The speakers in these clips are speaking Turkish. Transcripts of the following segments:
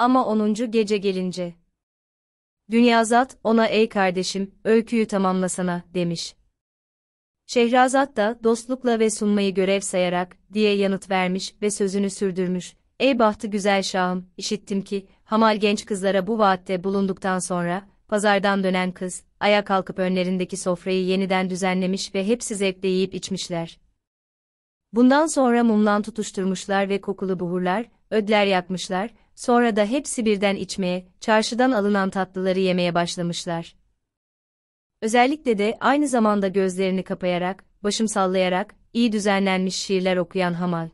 Ama onuncu gece gelince. Dünyazat ona ey kardeşim, öyküyü tamamlasana, demiş. Şehrazat da dostlukla ve sunmayı görev sayarak, diye yanıt vermiş ve sözünü sürdürmüş. Ey bahtı güzel şahım, işittim ki, hamal genç kızlara bu vaatte bulunduktan sonra, pazardan dönen kız, ayağa kalkıp önlerindeki sofrayı yeniden düzenlemiş ve hepsi zevkle yiyip içmişler. Bundan sonra mumlan tutuşturmuşlar ve kokulu buhurlar, ödler yakmışlar, Sonra da hepsi birden içmeye, çarşıdan alınan tatlıları yemeye başlamışlar. Özellikle de aynı zamanda gözlerini kapayarak, başım sallayarak, iyi düzenlenmiş şiirler okuyan Hamal.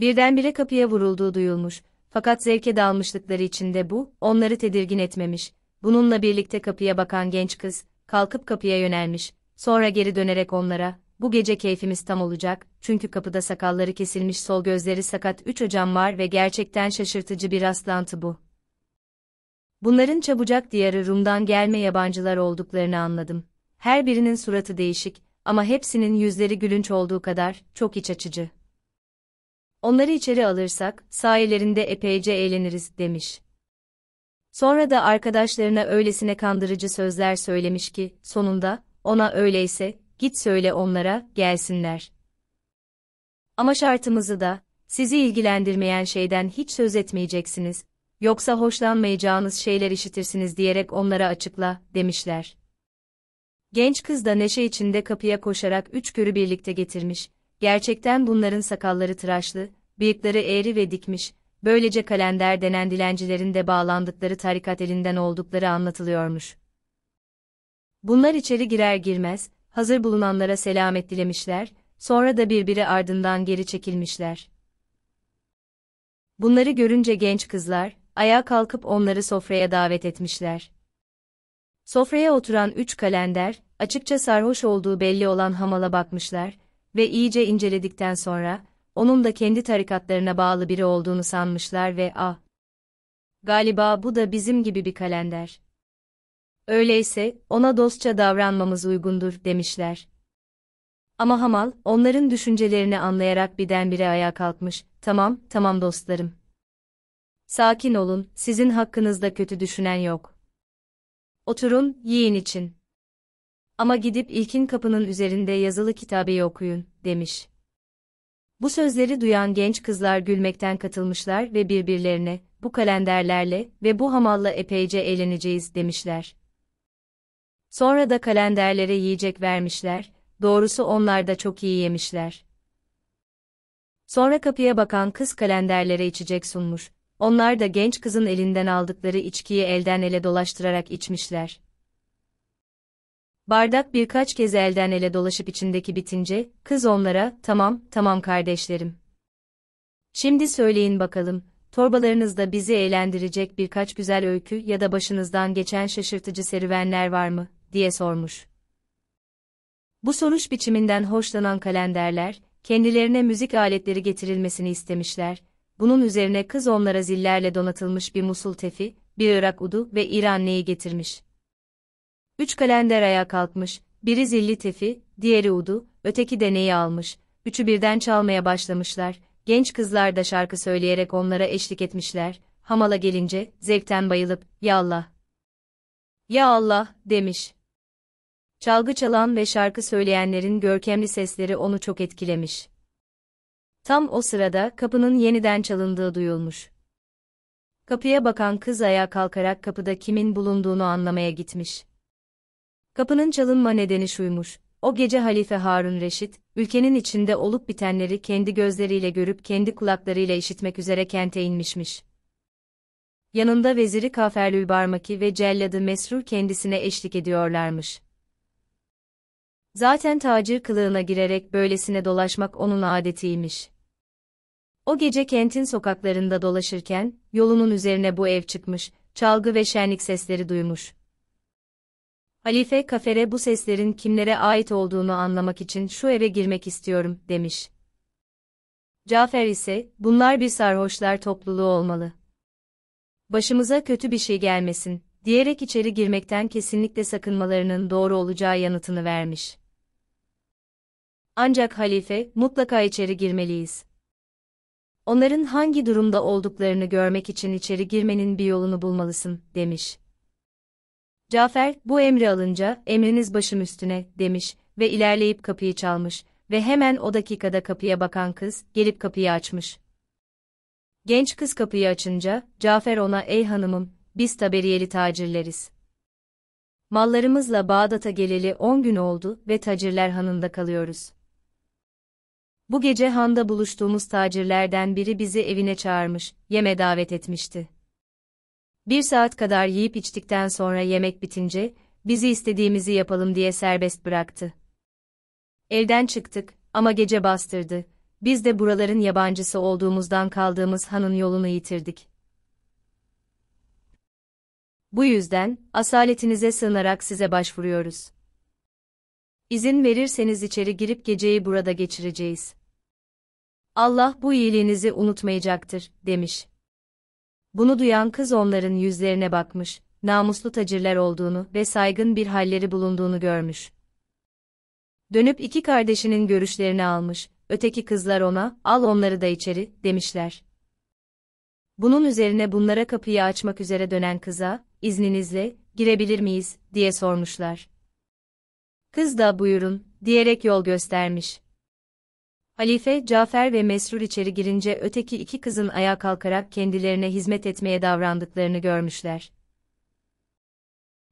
Birdenbire kapıya vurulduğu duyulmuş, fakat zevke dalmışlıkları içinde bu, onları tedirgin etmemiş. Bununla birlikte kapıya bakan genç kız, kalkıp kapıya yönelmiş, sonra geri dönerek onlara, bu gece keyfimiz tam olacak, çünkü kapıda sakalları kesilmiş sol gözleri sakat üç hocam var ve gerçekten şaşırtıcı bir rastlantı bu. Bunların çabucak diyarı Rum'dan gelme yabancılar olduklarını anladım. Her birinin suratı değişik ama hepsinin yüzleri gülünç olduğu kadar çok iç açıcı. Onları içeri alırsak sayelerinde epeyce eğleniriz demiş. Sonra da arkadaşlarına öylesine kandırıcı sözler söylemiş ki sonunda ona öyleyse git söyle onlara, gelsinler. Ama şartımızı da, sizi ilgilendirmeyen şeyden hiç söz etmeyeceksiniz, yoksa hoşlanmayacağınız şeyler işitirsiniz diyerek onlara açıkla, demişler. Genç kız da neşe içinde kapıya koşarak üç körü birlikte getirmiş, gerçekten bunların sakalları tıraşlı, bıyıkları eğri ve dikmiş, böylece kalender denen dilencilerin de bağlandıkları tarikat elinden oldukları anlatılıyormuş. Bunlar içeri girer girmez, hazır bulunanlara selamet dilemişler, sonra da birbiri ardından geri çekilmişler. Bunları görünce genç kızlar, ayağa kalkıp onları sofraya davet etmişler. Sofraya oturan üç kalender, açıkça sarhoş olduğu belli olan hamala bakmışlar ve iyice inceledikten sonra, onun da kendi tarikatlarına bağlı biri olduğunu sanmışlar ve ah, galiba bu da bizim gibi bir kalender. Öyleyse, ona dostça davranmamız uygundur, demişler. Ama Hamal, onların düşüncelerini anlayarak birdenbire ayağa kalkmış, tamam, tamam dostlarım. Sakin olun, sizin hakkınızda kötü düşünen yok. Oturun, yiyin için. Ama gidip ilkin kapının üzerinde yazılı kitabeyi okuyun, demiş. Bu sözleri duyan genç kızlar gülmekten katılmışlar ve birbirlerine, bu kalenderlerle ve bu hamalla epeyce eğleneceğiz demişler. Sonra da kalenderlere yiyecek vermişler, doğrusu onlar da çok iyi yemişler. Sonra kapıya bakan kız kalenderlere içecek sunmuş, onlar da genç kızın elinden aldıkları içkiyi elden ele dolaştırarak içmişler. Bardak birkaç kez elden ele dolaşıp içindeki bitince, kız onlara, tamam, tamam kardeşlerim. Şimdi söyleyin bakalım, torbalarınızda bizi eğlendirecek birkaç güzel öykü ya da başınızdan geçen şaşırtıcı serüvenler var mı? diye sormuş. Bu sonuç biçiminden hoşlanan kalenderler, kendilerine müzik aletleri getirilmesini istemişler, bunun üzerine kız onlara zillerle donatılmış bir Musul tefi, bir Irak udu ve İranneyi getirmiş. Üç kalender ayağa kalkmış, biri zilli tefi, diğeri udu, öteki de neyi almış, üçü birden çalmaya başlamışlar, genç kızlar da şarkı söyleyerek onlara eşlik etmişler, hamala gelince, zevkten bayılıp, ya Allah, ya Allah, demiş çalgı çalan ve şarkı söyleyenlerin görkemli sesleri onu çok etkilemiş. Tam o sırada kapının yeniden çalındığı duyulmuş. Kapıya bakan kız ayağa kalkarak kapıda kimin bulunduğunu anlamaya gitmiş. Kapının çalınma nedeni şuymuş. O gece Halife Harun Reşit, ülkenin içinde olup bitenleri kendi gözleriyle görüp kendi kulaklarıyla işitmek üzere kente inmişmiş. Yanında veziri Kaferlül Barmaki ve celladı Mesrur kendisine eşlik ediyorlarmış. Zaten tacir kılığına girerek böylesine dolaşmak onun adetiymiş. O gece kentin sokaklarında dolaşırken, yolunun üzerine bu ev çıkmış, çalgı ve şenlik sesleri duymuş. Halife kafere bu seslerin kimlere ait olduğunu anlamak için şu eve girmek istiyorum, demiş. Cafer ise, bunlar bir sarhoşlar topluluğu olmalı. Başımıza kötü bir şey gelmesin, diyerek içeri girmekten kesinlikle sakınmalarının doğru olacağı yanıtını vermiş. Ancak halife, mutlaka içeri girmeliyiz. Onların hangi durumda olduklarını görmek için içeri girmenin bir yolunu bulmalısın, demiş. Cafer, bu emri alınca, emriniz başım üstüne, demiş ve ilerleyip kapıyı çalmış ve hemen o dakikada kapıya bakan kız, gelip kapıyı açmış. Genç kız kapıyı açınca, Cafer ona ey hanımım, biz taberiyeli tacirleriz. Mallarımızla Bağdat'a geleli on gün oldu ve tacirler hanında kalıyoruz. Bu gece handa buluştuğumuz tacirlerden biri bizi evine çağırmış, yeme davet etmişti. Bir saat kadar yiyip içtikten sonra yemek bitince, bizi istediğimizi yapalım diye serbest bıraktı. Evden çıktık ama gece bastırdı. Biz de buraların yabancısı olduğumuzdan kaldığımız hanın yolunu yitirdik. Bu yüzden, asaletinize sığınarak size başvuruyoruz. İzin verirseniz içeri girip geceyi burada geçireceğiz. Allah bu iyiliğinizi unutmayacaktır, demiş. Bunu duyan kız onların yüzlerine bakmış, namuslu tacirler olduğunu ve saygın bir halleri bulunduğunu görmüş. Dönüp iki kardeşinin görüşlerini almış, öteki kızlar ona, al onları da içeri, demişler. Bunun üzerine bunlara kapıyı açmak üzere dönen kıza, izninizle, girebilir miyiz, diye sormuşlar. Kız da buyurun, diyerek yol göstermiş. Halife, Cafer ve Mesrur içeri girince öteki iki kızın ayağa kalkarak kendilerine hizmet etmeye davrandıklarını görmüşler.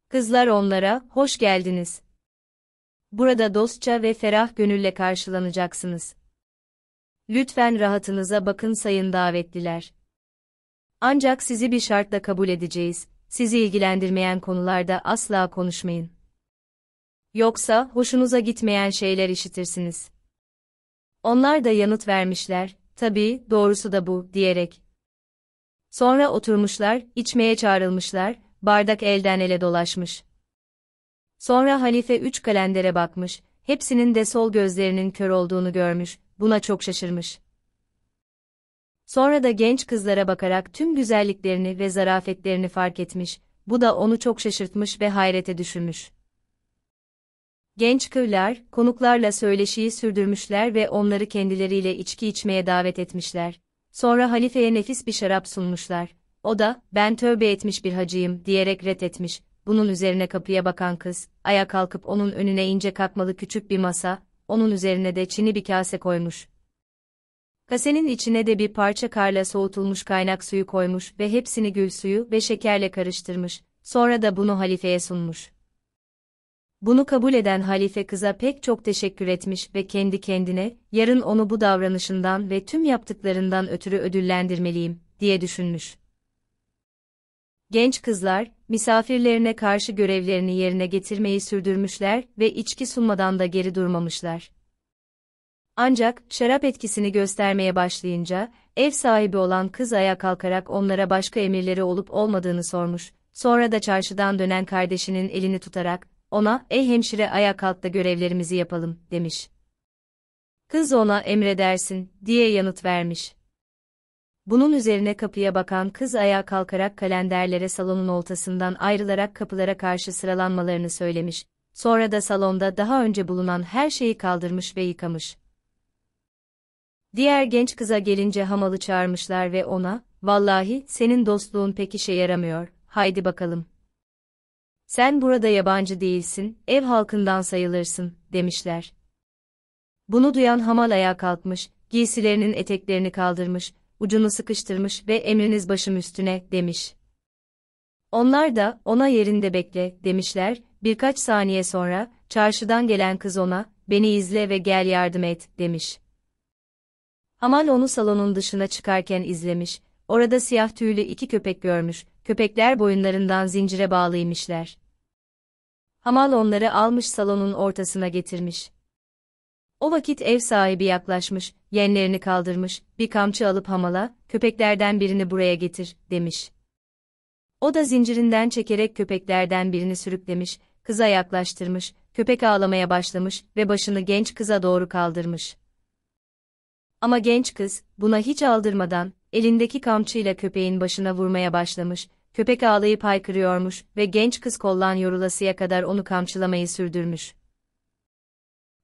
Kızlar onlara, hoş geldiniz. Burada dostça ve ferah gönülle karşılanacaksınız. Lütfen rahatınıza bakın sayın davetliler. Ancak sizi bir şartla kabul edeceğiz, sizi ilgilendirmeyen konularda asla konuşmayın. Yoksa hoşunuza gitmeyen şeyler işitirsiniz. Onlar da yanıt vermişler, tabii, doğrusu da bu, diyerek. Sonra oturmuşlar, içmeye çağrılmışlar, bardak elden ele dolaşmış. Sonra halife üç kalendere bakmış, hepsinin de sol gözlerinin kör olduğunu görmüş, buna çok şaşırmış. Sonra da genç kızlara bakarak tüm güzelliklerini ve zarafetlerini fark etmiş, bu da onu çok şaşırtmış ve hayrete düşürmüş. Genç kırlar, konuklarla söyleşiyi sürdürmüşler ve onları kendileriyle içki içmeye davet etmişler. Sonra halifeye nefis bir şarap sunmuşlar. O da, ben tövbe etmiş bir hacıyım diyerek ret etmiş. Bunun üzerine kapıya bakan kız, aya kalkıp onun önüne ince kapmalı küçük bir masa, onun üzerine de çini bir kase koymuş. Kasenin içine de bir parça karla soğutulmuş kaynak suyu koymuş ve hepsini gül suyu ve şekerle karıştırmış. Sonra da bunu halifeye sunmuş. Bunu kabul eden halife kıza pek çok teşekkür etmiş ve kendi kendine, yarın onu bu davranışından ve tüm yaptıklarından ötürü ödüllendirmeliyim, diye düşünmüş. Genç kızlar, misafirlerine karşı görevlerini yerine getirmeyi sürdürmüşler ve içki sunmadan da geri durmamışlar. Ancak şarap etkisini göstermeye başlayınca, ev sahibi olan kız ayağa kalkarak onlara başka emirleri olup olmadığını sormuş, sonra da çarşıdan dönen kardeşinin elini tutarak, ona ey hemşire ayağa kalk görevlerimizi yapalım demiş. Kız ona emredersin diye yanıt vermiş. Bunun üzerine kapıya bakan kız ayağa kalkarak kalenderlere salonun ortasından ayrılarak kapılara karşı sıralanmalarını söylemiş. Sonra da salonda daha önce bulunan her şeyi kaldırmış ve yıkamış. Diğer genç kıza gelince hamalı çağırmışlar ve ona, vallahi senin dostluğun pek işe yaramıyor, haydi bakalım sen burada yabancı değilsin, ev halkından sayılırsın, demişler. Bunu duyan Hamal ayağa kalkmış, giysilerinin eteklerini kaldırmış, ucunu sıkıştırmış ve emriniz başım üstüne, demiş. Onlar da, ona yerinde bekle, demişler, birkaç saniye sonra, çarşıdan gelen kız ona, beni izle ve gel yardım et, demiş. Hamal onu salonun dışına çıkarken izlemiş, orada siyah tüylü iki köpek görmüş, köpekler boyunlarından zincire bağlıymışlar. Hamal onları almış salonun ortasına getirmiş. O vakit ev sahibi yaklaşmış, yenlerini kaldırmış, bir kamçı alıp hamala, köpeklerden birini buraya getir, demiş. O da zincirinden çekerek köpeklerden birini sürüklemiş, kıza yaklaştırmış, köpek ağlamaya başlamış ve başını genç kıza doğru kaldırmış. Ama genç kız, buna hiç aldırmadan, elindeki kamçıyla köpeğin başına vurmaya başlamış, köpek ağlayıp haykırıyormuş ve genç kız kollan yorulasıya kadar onu kamçılamayı sürdürmüş.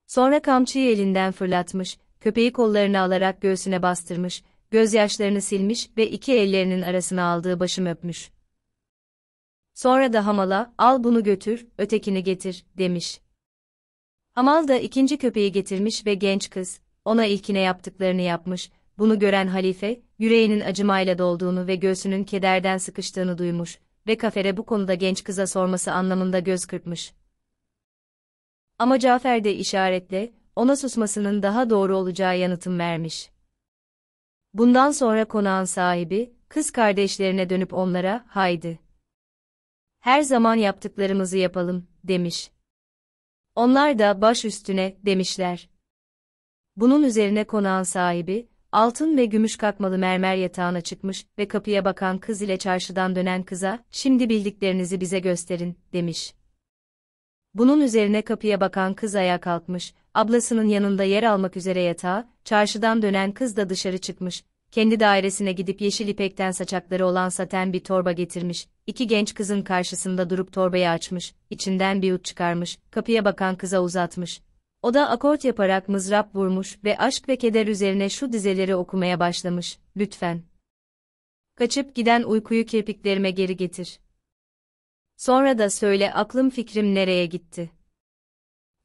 Sonra kamçıyı elinden fırlatmış, köpeği kollarını alarak göğsüne bastırmış, gözyaşlarını silmiş ve iki ellerinin arasına aldığı başım öpmüş. Sonra da hamala, al bunu götür, ötekini getir, demiş. Hamal da ikinci köpeği getirmiş ve genç kız, ona ilkine yaptıklarını yapmış, bunu gören halife, yüreğinin acımayla dolduğunu ve göğsünün kederden sıkıştığını duymuş ve kafere bu konuda genç kıza sorması anlamında göz kırpmış. Ama Cafer de işaretle, ona susmasının daha doğru olacağı yanıtım vermiş. Bundan sonra konağın sahibi, kız kardeşlerine dönüp onlara, haydi. Her zaman yaptıklarımızı yapalım, demiş. Onlar da baş üstüne, demişler. Bunun üzerine konağın sahibi, altın ve gümüş katmalı mermer yatağına çıkmış ve kapıya bakan kız ile çarşıdan dönen kıza, şimdi bildiklerinizi bize gösterin, demiş. Bunun üzerine kapıya bakan kız ayağa kalkmış, ablasının yanında yer almak üzere yatağa, çarşıdan dönen kız da dışarı çıkmış, kendi dairesine gidip yeşil ipekten saçakları olan saten bir torba getirmiş, iki genç kızın karşısında durup torbayı açmış, içinden bir ut çıkarmış, kapıya bakan kıza uzatmış, o da akort yaparak mızrap vurmuş ve aşk ve keder üzerine şu dizeleri okumaya başlamış, lütfen. Kaçıp giden uykuyu kirpiklerime geri getir. Sonra da söyle aklım fikrim nereye gitti.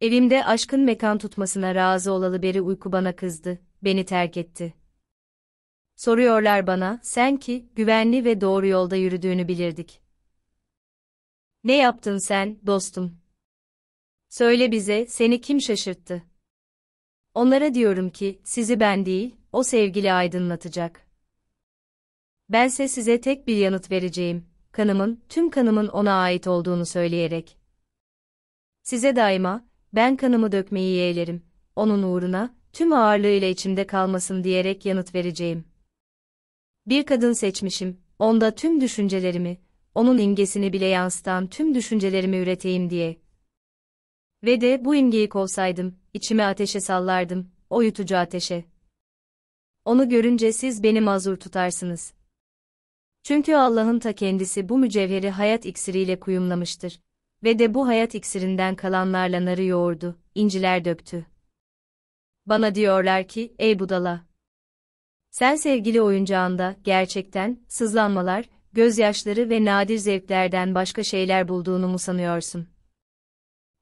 Evimde aşkın mekan tutmasına razı olalı beri uyku bana kızdı, beni terk etti. Soruyorlar bana, sen ki, güvenli ve doğru yolda yürüdüğünü bilirdik. Ne yaptın sen, dostum? Söyle bize, seni kim şaşırttı? Onlara diyorum ki, sizi ben değil, o sevgili aydınlatacak. Bense size tek bir yanıt vereceğim, kanımın, tüm kanımın ona ait olduğunu söyleyerek. Size daima, ben kanımı dökmeyi yeğlerim, onun uğruna, tüm ağırlığıyla içimde kalmasın diyerek yanıt vereceğim. Bir kadın seçmişim, onda tüm düşüncelerimi, onun ingesini bile yansıtan tüm düşüncelerimi üreteyim diye, ve de bu imgeyi kovsaydım, içime ateşe sallardım, o yutucu ateşe. Onu görünce siz beni mazur tutarsınız. Çünkü Allah'ın ta kendisi bu mücevheri hayat iksiriyle kuyumlamıştır. Ve de bu hayat iksirinden kalanlarla narı yoğurdu, inciler döktü. Bana diyorlar ki, ey budala! Sen sevgili oyuncağında, gerçekten, sızlanmalar, gözyaşları ve nadir zevklerden başka şeyler bulduğunu mu sanıyorsun?''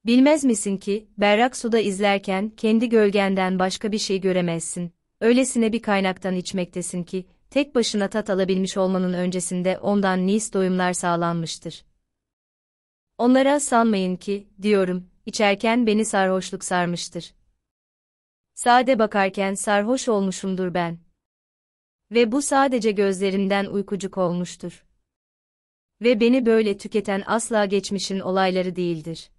Bilmez misin ki, berrak suda izlerken kendi gölgenden başka bir şey göremezsin. Öylesine bir kaynaktan içmektesin ki, tek başına tat alabilmiş olmanın öncesinde ondan nice doyumlar sağlanmıştır. Onlara sanmayın ki, diyorum, içerken beni sarhoşluk sarmıştır. Sade bakarken sarhoş olmuşumdur ben. Ve bu sadece gözlerimden uykucuk olmuştur. Ve beni böyle tüketen asla geçmişin olayları değildir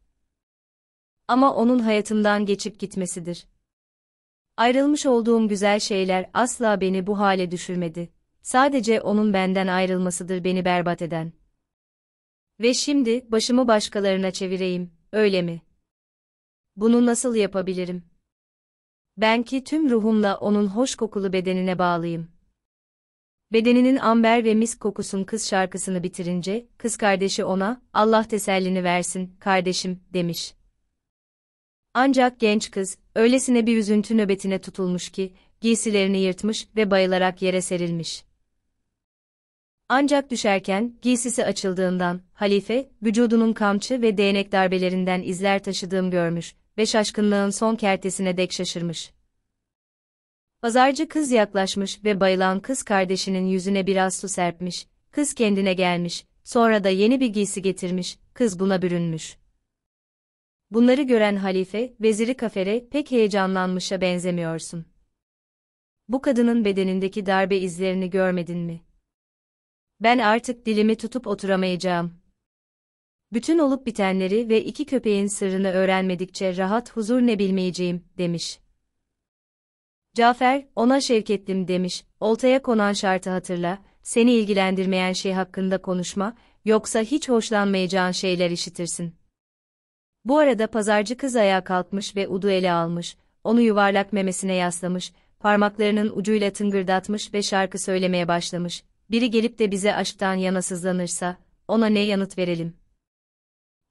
ama onun hayatımdan geçip gitmesidir. Ayrılmış olduğum güzel şeyler asla beni bu hale düşürmedi. Sadece onun benden ayrılmasıdır beni berbat eden. Ve şimdi başımı başkalarına çevireyim, öyle mi? Bunu nasıl yapabilirim? Ben ki tüm ruhumla onun hoş kokulu bedenine bağlıyım. Bedeninin amber ve mis kokusun kız şarkısını bitirince, kız kardeşi ona, Allah tesellini versin, kardeşim, demiş. Ancak genç kız, öylesine bir üzüntü nöbetine tutulmuş ki, giysilerini yırtmış ve bayılarak yere serilmiş. Ancak düşerken, giysisi açıldığından, halife, vücudunun kamçı ve değnek darbelerinden izler taşıdığım görmüş ve şaşkınlığın son kertesine dek şaşırmış. Pazarcı kız yaklaşmış ve bayılan kız kardeşinin yüzüne biraz su serpmiş, kız kendine gelmiş, sonra da yeni bir giysi getirmiş, kız buna bürünmüş. Bunları gören halife, veziri kafere, pek heyecanlanmışa benzemiyorsun. Bu kadının bedenindeki darbe izlerini görmedin mi? Ben artık dilimi tutup oturamayacağım. Bütün olup bitenleri ve iki köpeğin sırrını öğrenmedikçe rahat huzur ne bilmeyeceğim, demiş. Cafer, ona şevketlim demiş, oltaya konan şartı hatırla, seni ilgilendirmeyen şey hakkında konuşma, yoksa hiç hoşlanmayacağın şeyler işitirsin.'' Bu arada pazarcı kız ayağa kalkmış ve Udu ele almış, onu yuvarlak memesine yaslamış, parmaklarının ucuyla tıngırdatmış ve şarkı söylemeye başlamış. Biri gelip de bize aşktan yanasızlanırsa, ona ne yanıt verelim?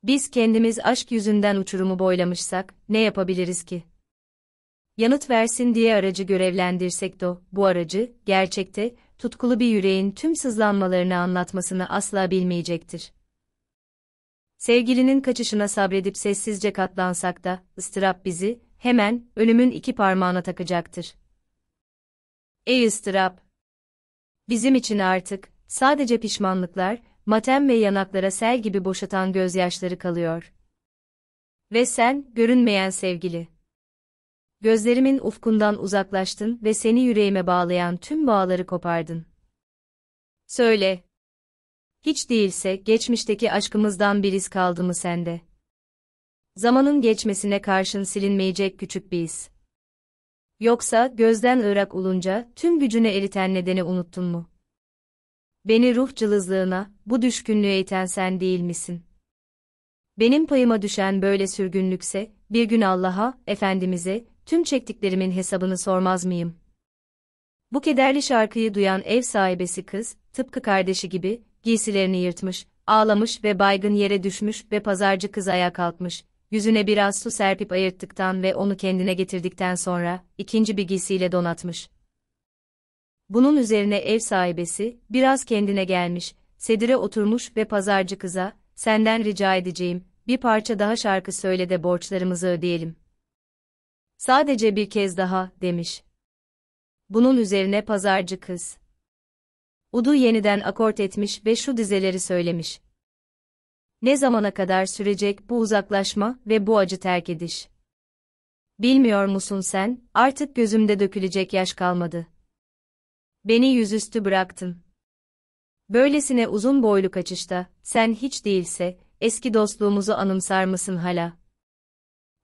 Biz kendimiz aşk yüzünden uçurumu boylamışsak, ne yapabiliriz ki? Yanıt versin diye aracı görevlendirsek de, bu aracı, gerçekte, tutkulu bir yüreğin tüm sızlanmalarını anlatmasını asla bilmeyecektir. Sevgilinin kaçışına sabredip sessizce katlansak da, ıstırap bizi, hemen, ölümün iki parmağına takacaktır. Ey ıstırap! Bizim için artık, sadece pişmanlıklar, matem ve yanaklara sel gibi boşatan gözyaşları kalıyor. Ve sen, görünmeyen sevgili. Gözlerimin ufkundan uzaklaştın ve seni yüreğime bağlayan tüm bağları kopardın. Söyle, hiç değilse geçmişteki aşkımızdan bir iz kaldı mı sende? Zamanın geçmesine karşın silinmeyecek küçük bir iz. Yoksa gözden ırak olunca tüm gücünü eriten nedeni unuttun mu? Beni ruh cılızlığına, bu düşkünlüğe iten sen değil misin? Benim payıma düşen böyle sürgünlükse, bir gün Allah'a, Efendimiz'e, tüm çektiklerimin hesabını sormaz mıyım? Bu kederli şarkıyı duyan ev sahibesi kız, tıpkı kardeşi gibi, giysilerini yırtmış, ağlamış ve baygın yere düşmüş ve pazarcı kız ayağa kalkmış, yüzüne biraz su serpip ayırttıktan ve onu kendine getirdikten sonra, ikinci bir giysiyle donatmış. Bunun üzerine ev sahibesi, biraz kendine gelmiş, sedire oturmuş ve pazarcı kıza, senden rica edeceğim, bir parça daha şarkı söyle de borçlarımızı ödeyelim. Sadece bir kez daha, demiş. Bunun üzerine pazarcı kız, Udu yeniden akort etmiş ve şu dizeleri söylemiş. Ne zamana kadar sürecek bu uzaklaşma ve bu acı terk ediş? Bilmiyor musun sen, artık gözümde dökülecek yaş kalmadı. Beni yüzüstü bıraktın. Böylesine uzun boylu kaçışta, sen hiç değilse, eski dostluğumuzu anımsar mısın hala?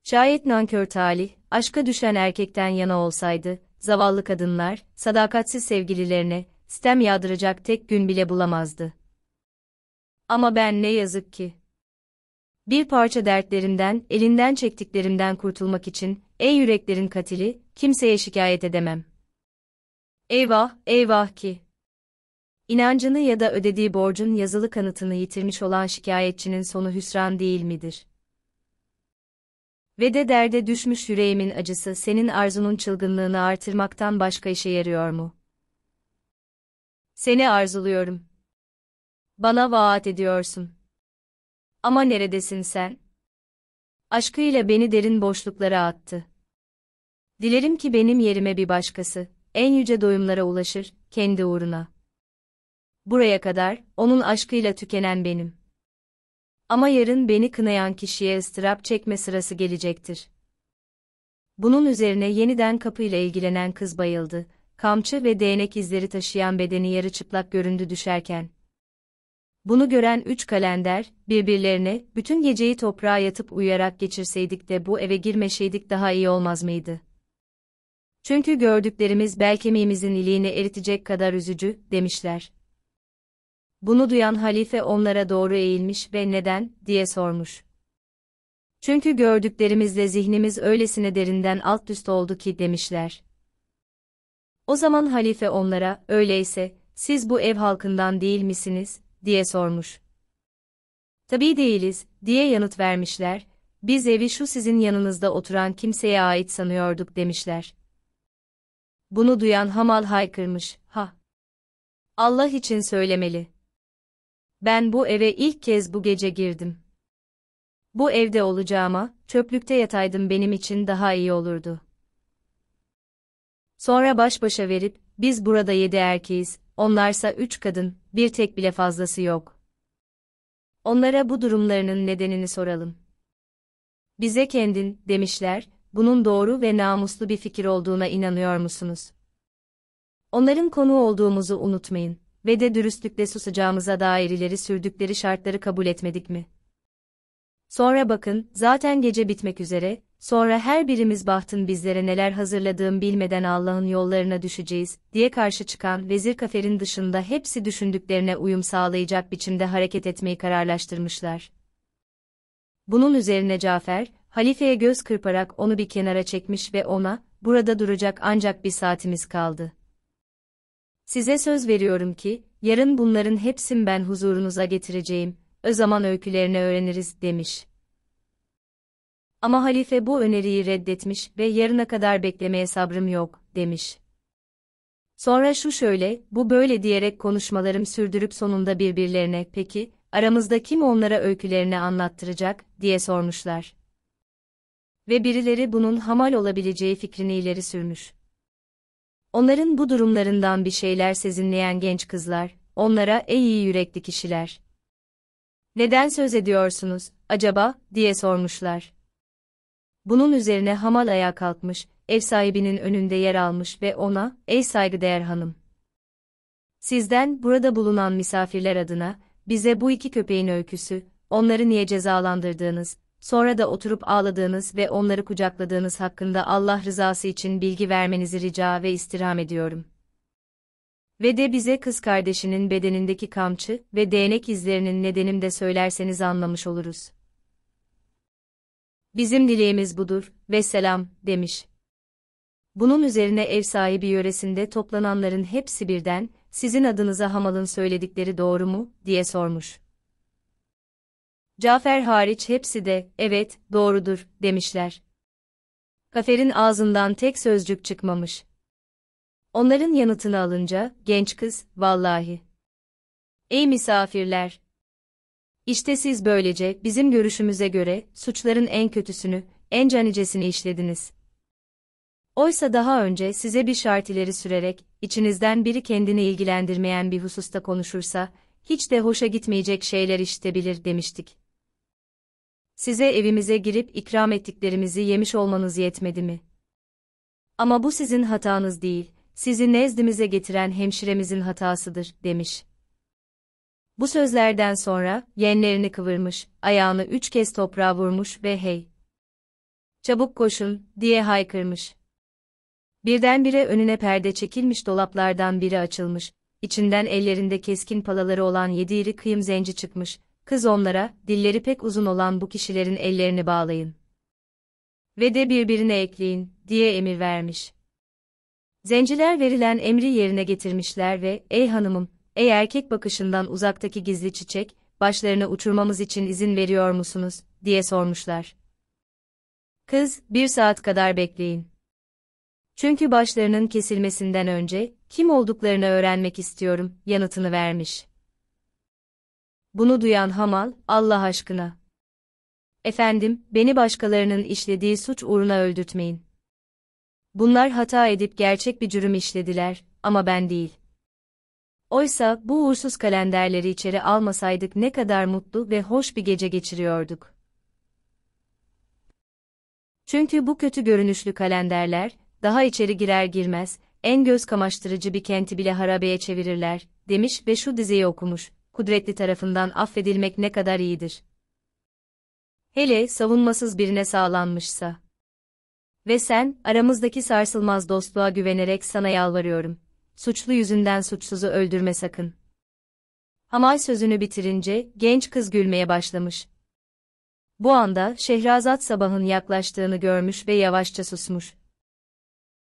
Şayet nankör talih, aşka düşen erkekten yana olsaydı, zavallı kadınlar, sadakatsiz sevgililerine, Sistem yağdıracak tek gün bile bulamazdı. Ama ben ne yazık ki. Bir parça dertlerimden, elinden çektiklerimden kurtulmak için, ey yüreklerin katili, kimseye şikayet edemem. Eyvah, eyvah ki. İnancını ya da ödediği borcun yazılı kanıtını yitirmiş olan şikayetçinin sonu hüsran değil midir? Ve de derde düşmüş yüreğimin acısı senin arzunun çılgınlığını artırmaktan başka işe yarıyor mu?'' Seni arzuluyorum. Bana vaat ediyorsun. Ama neredesin sen? Aşkıyla beni derin boşluklara attı. Dilerim ki benim yerime bir başkası, en yüce doyumlara ulaşır, kendi uğruna. Buraya kadar, onun aşkıyla tükenen benim. Ama yarın beni kınayan kişiye ıstırap çekme sırası gelecektir. Bunun üzerine yeniden kapıyla ilgilenen kız bayıldı kamçı ve değnek izleri taşıyan bedeni yarı çıplak göründü düşerken. Bunu gören üç kalender, birbirlerine, bütün geceyi toprağa yatıp uyuyarak geçirseydik de bu eve girmeseydik daha iyi olmaz mıydı? Çünkü gördüklerimiz bel kemiğimizin iliğini eritecek kadar üzücü, demişler. Bunu duyan halife onlara doğru eğilmiş ve neden, diye sormuş. Çünkü gördüklerimizle zihnimiz öylesine derinden alt üst oldu ki, demişler. O zaman halife onlara, öyleyse, siz bu ev halkından değil misiniz, diye sormuş. Tabii değiliz, diye yanıt vermişler, biz evi şu sizin yanınızda oturan kimseye ait sanıyorduk demişler. Bunu duyan Hamal haykırmış, ha! Allah için söylemeli. Ben bu eve ilk kez bu gece girdim. Bu evde olacağıma, çöplükte yataydım benim için daha iyi olurdu.'' Sonra baş başa verip, biz burada yedi erkeğiz, onlarsa üç kadın, bir tek bile fazlası yok. Onlara bu durumlarının nedenini soralım. Bize kendin, demişler, bunun doğru ve namuslu bir fikir olduğuna inanıyor musunuz? Onların konu olduğumuzu unutmayın ve de dürüstlükle susacağımıza dair ileri sürdükleri şartları kabul etmedik mi? Sonra bakın, zaten gece bitmek üzere, Sonra her birimiz bahtın bizlere neler hazırladığını bilmeden Allah'ın yollarına düşeceğiz, diye karşı çıkan vezir kaferin dışında hepsi düşündüklerine uyum sağlayacak biçimde hareket etmeyi kararlaştırmışlar. Bunun üzerine Cafer, halifeye göz kırparak onu bir kenara çekmiş ve ona, burada duracak ancak bir saatimiz kaldı. Size söz veriyorum ki, yarın bunların hepsini ben huzurunuza getireceğim, o zaman öykülerini öğreniriz, demiş. Ama halife bu öneriyi reddetmiş ve yarına kadar beklemeye sabrım yok, demiş. Sonra şu şöyle, bu böyle diyerek konuşmalarım sürdürüp sonunda birbirlerine, peki, aramızda kim onlara öykülerini anlattıracak, diye sormuşlar. Ve birileri bunun hamal olabileceği fikrini ileri sürmüş. Onların bu durumlarından bir şeyler sezinleyen genç kızlar, onlara ey iyi yürekli kişiler. Neden söz ediyorsunuz, acaba, diye sormuşlar. Bunun üzerine Hamal ayağa kalkmış, ev sahibinin önünde yer almış ve ona, ''Ey saygıdeğer hanım! Sizden, burada bulunan misafirler adına, bize bu iki köpeğin öyküsü, onları niye cezalandırdığınız, sonra da oturup ağladığınız ve onları kucakladığınız hakkında Allah rızası için bilgi vermenizi rica ve istirham ediyorum. Ve de bize kız kardeşinin bedenindeki kamçı ve değnek izlerinin nedenim de söylerseniz anlamış oluruz.'' Bizim dileğimiz budur, ve selam, demiş. Bunun üzerine ev sahibi yöresinde toplananların hepsi birden, sizin adınıza hamalın söyledikleri doğru mu, diye sormuş. Cafer hariç hepsi de, evet, doğrudur, demişler. Kafer'in ağzından tek sözcük çıkmamış. Onların yanıtını alınca, genç kız, vallahi. Ey misafirler, işte siz böylece bizim görüşümüze göre suçların en kötüsünü, en canicesini işlediniz. Oysa daha önce size bir şart ileri sürerek, içinizden biri kendini ilgilendirmeyen bir hususta konuşursa, hiç de hoşa gitmeyecek şeyler işitebilir demiştik. Size evimize girip ikram ettiklerimizi yemiş olmanız yetmedi mi? Ama bu sizin hatanız değil, sizi nezdimize getiren hemşiremizin hatasıdır, demiş. Bu sözlerden sonra, yenlerini kıvırmış, ayağını üç kez toprağa vurmuş ve hey! Çabuk koşun, diye haykırmış. Birdenbire önüne perde çekilmiş dolaplardan biri açılmış, içinden ellerinde keskin palaları olan yedi iri kıyım zenci çıkmış, kız onlara, dilleri pek uzun olan bu kişilerin ellerini bağlayın. Ve de birbirine ekleyin, diye emir vermiş. Zenciler verilen emri yerine getirmişler ve, ey hanımım, ey erkek bakışından uzaktaki gizli çiçek, başlarını uçurmamız için izin veriyor musunuz, diye sormuşlar. Kız, bir saat kadar bekleyin. Çünkü başlarının kesilmesinden önce, kim olduklarını öğrenmek istiyorum, yanıtını vermiş. Bunu duyan Hamal, Allah aşkına. Efendim, beni başkalarının işlediği suç uğruna öldürtmeyin. Bunlar hata edip gerçek bir cürüm işlediler, ama ben değil. Oysa bu uğursuz kalenderleri içeri almasaydık ne kadar mutlu ve hoş bir gece geçiriyorduk. Çünkü bu kötü görünüşlü kalenderler, daha içeri girer girmez, en göz kamaştırıcı bir kenti bile harabeye çevirirler, demiş ve şu dizeyi okumuş, kudretli tarafından affedilmek ne kadar iyidir. Hele savunmasız birine sağlanmışsa. Ve sen, aramızdaki sarsılmaz dostluğa güvenerek sana yalvarıyorum, suçlu yüzünden suçsuzu öldürme sakın. Hamay sözünü bitirince genç kız gülmeye başlamış. Bu anda Şehrazat sabahın yaklaştığını görmüş ve yavaşça susmuş.